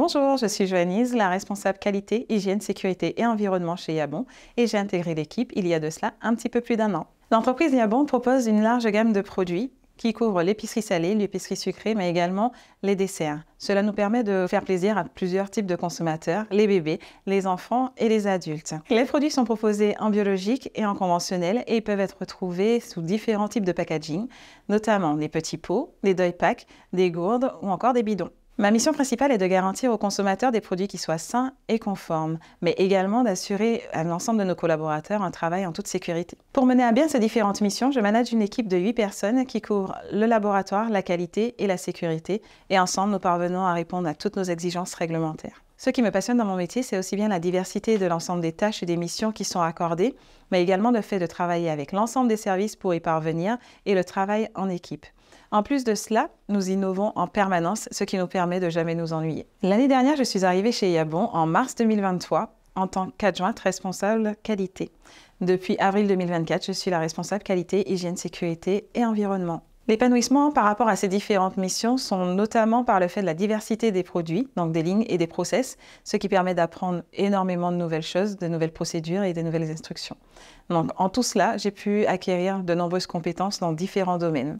Bonjour, je suis Joannise, la responsable qualité, hygiène, sécurité et environnement chez Yabon et j'ai intégré l'équipe il y a de cela un petit peu plus d'un an. L'entreprise Yabon propose une large gamme de produits qui couvrent l'épicerie salée, l'épicerie sucrée, mais également les desserts. Cela nous permet de faire plaisir à plusieurs types de consommateurs, les bébés, les enfants et les adultes. Les produits sont proposés en biologique et en conventionnel et peuvent être trouvés sous différents types de packaging, notamment des petits pots, des doy packs, des gourdes ou encore des bidons. Ma mission principale est de garantir aux consommateurs des produits qui soient sains et conformes, mais également d'assurer à l'ensemble de nos collaborateurs un travail en toute sécurité. Pour mener à bien ces différentes missions, je manage une équipe de 8 personnes qui couvrent le laboratoire, la qualité et la sécurité, et ensemble nous parvenons à répondre à toutes nos exigences réglementaires. Ce qui me passionne dans mon métier, c'est aussi bien la diversité de l'ensemble des tâches et des missions qui sont accordées, mais également le fait de travailler avec l'ensemble des services pour y parvenir et le travail en équipe. En plus de cela, nous innovons en permanence, ce qui nous permet de jamais nous ennuyer. L'année dernière, je suis arrivée chez Yabon en mars 2023 en tant qu'adjointe responsable qualité. Depuis avril 2024, je suis la responsable qualité, hygiène, sécurité et environnement. L'épanouissement par rapport à ces différentes missions sont notamment par le fait de la diversité des produits, donc des lignes et des process, ce qui permet d'apprendre énormément de nouvelles choses, de nouvelles procédures et de nouvelles instructions. Donc en tout cela, j'ai pu acquérir de nombreuses compétences dans différents domaines.